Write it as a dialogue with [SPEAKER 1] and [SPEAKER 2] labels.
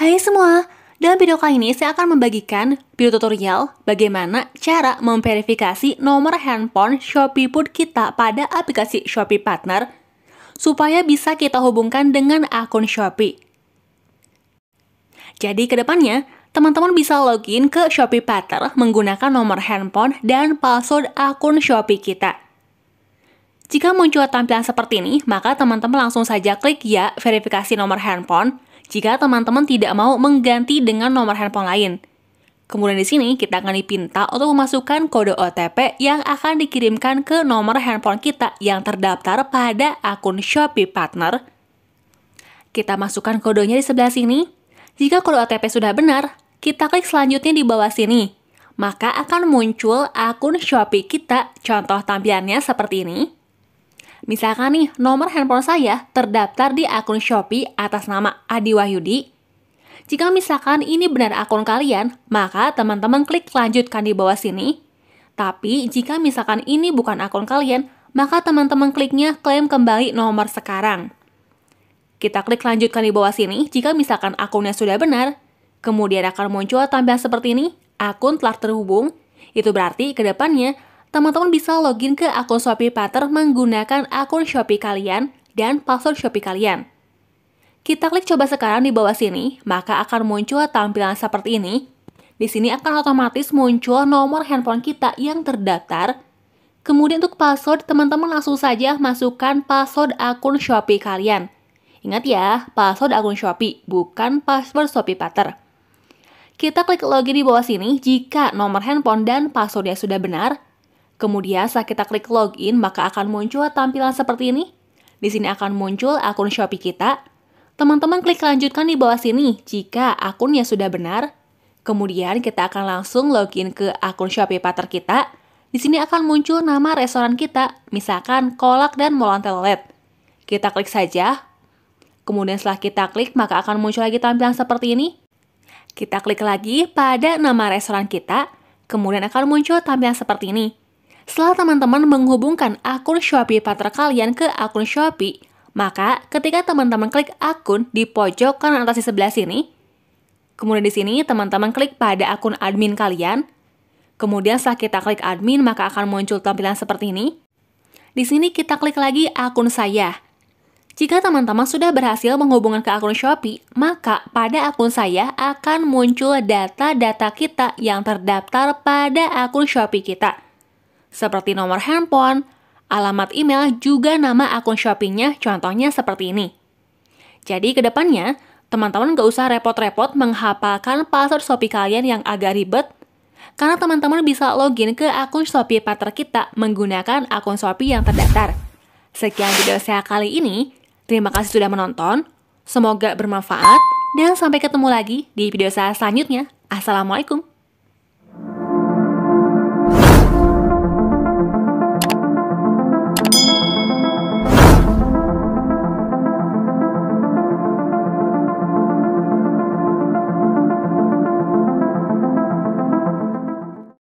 [SPEAKER 1] Hai semua, dalam video kali ini saya akan membagikan video tutorial bagaimana cara memverifikasi nomor handphone Shopee Put kita pada aplikasi Shopee Partner supaya bisa kita hubungkan dengan akun Shopee. Jadi kedepannya, teman-teman bisa login ke Shopee Partner menggunakan nomor handphone dan password akun Shopee kita. Jika muncul tampilan seperti ini, maka teman-teman langsung saja klik ya verifikasi nomor handphone jika teman-teman tidak mau mengganti dengan nomor handphone lain. Kemudian di sini kita akan dipinta untuk memasukkan kode OTP yang akan dikirimkan ke nomor handphone kita yang terdaftar pada akun Shopee Partner. Kita masukkan kodenya di sebelah sini. Jika kode OTP sudah benar, kita klik selanjutnya di bawah sini. Maka akan muncul akun Shopee kita, contoh tampilannya seperti ini. Misalkan nih, nomor handphone saya terdaftar di akun Shopee atas nama Adi Wahyudi. Jika misalkan ini benar akun kalian, maka teman-teman klik lanjutkan di bawah sini. Tapi jika misalkan ini bukan akun kalian, maka teman-teman kliknya klaim kembali nomor sekarang. Kita klik lanjutkan di bawah sini jika misalkan akunnya sudah benar. Kemudian akan muncul tampilan seperti ini, akun telah terhubung. Itu berarti ke depannya teman-teman bisa login ke akun Shopee Pater menggunakan akun Shopee kalian dan password Shopee kalian. Kita klik coba sekarang di bawah sini, maka akan muncul tampilan seperti ini. Di sini akan otomatis muncul nomor handphone kita yang terdaftar. Kemudian untuk password, teman-teman langsung saja masukkan password akun Shopee kalian. Ingat ya, password akun Shopee, bukan password Shopee Pater. Kita klik login di bawah sini jika nomor handphone dan passwordnya sudah benar, Kemudian saat kita klik login, maka akan muncul tampilan seperti ini. Di sini akan muncul akun Shopee kita. Teman-teman klik lanjutkan di bawah sini jika akunnya sudah benar. Kemudian kita akan langsung login ke akun Shopee Partner kita. Di sini akan muncul nama restoran kita, misalkan kolak dan molan telolet. Kita klik saja. Kemudian setelah kita klik, maka akan muncul lagi tampilan seperti ini. Kita klik lagi pada nama restoran kita, kemudian akan muncul tampilan seperti ini. Setelah teman-teman menghubungkan akun Shopee Partner kalian ke akun Shopee, maka ketika teman-teman klik akun di pojok kanan atas di sebelah sini, kemudian di sini teman-teman klik pada akun admin kalian, kemudian setelah kita klik admin maka akan muncul tampilan seperti ini. Di sini kita klik lagi akun saya. Jika teman-teman sudah berhasil menghubungkan ke akun Shopee, maka pada akun saya akan muncul data-data kita yang terdaftar pada akun Shopee kita seperti nomor handphone, alamat email, juga nama akun shoppingnya, contohnya seperti ini. Jadi kedepannya teman-teman nggak usah repot-repot menghafalkan password Shopee kalian yang agak ribet, karena teman-teman bisa login ke akun Shopee partner kita menggunakan akun Shopee yang terdaftar. Sekian video saya kali ini, terima kasih sudah menonton, semoga bermanfaat, dan sampai ketemu lagi di video saya selanjutnya. Assalamualaikum.